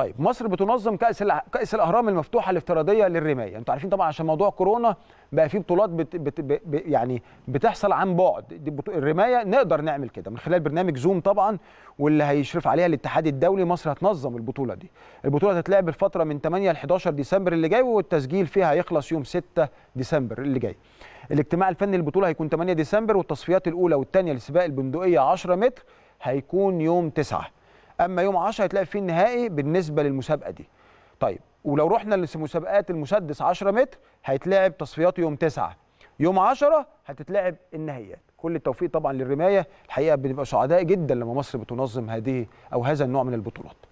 طيب مصر بتنظم كاس كاس الاهرام المفتوحه الافتراضيه للرمايه انتوا عارفين طبعا عشان موضوع كورونا بقى في بطولات بت... بت... ب... يعني بتحصل عن بعد دي بط... الرمايه نقدر نعمل كده من خلال برنامج زوم طبعا واللي هيشرف عليها الاتحاد الدولي مصر هتنظم البطوله دي البطوله هتتلعب الفتره من 8 ل 11 ديسمبر اللي جاي والتسجيل فيها هيخلص يوم 6 ديسمبر اللي جاي الاجتماع الفني للبطوله هيكون 8 ديسمبر والتصفيات الاولى والثانيه لسباق البندقيه 10 متر هيكون يوم 9 اما يوم 10 هتلاقي فيه النهائي بالنسبه للمسابقه دي طيب ولو رحنا لمسابقات المسدس 10 متر هيتلعب تصفيات يوم 9 يوم 10 هتتلعب النهائيات كل التوفيق طبعا للرمايه الحقيقه بنبقى سعداء جدا لما مصر بتنظم هذه او هذا النوع من البطولات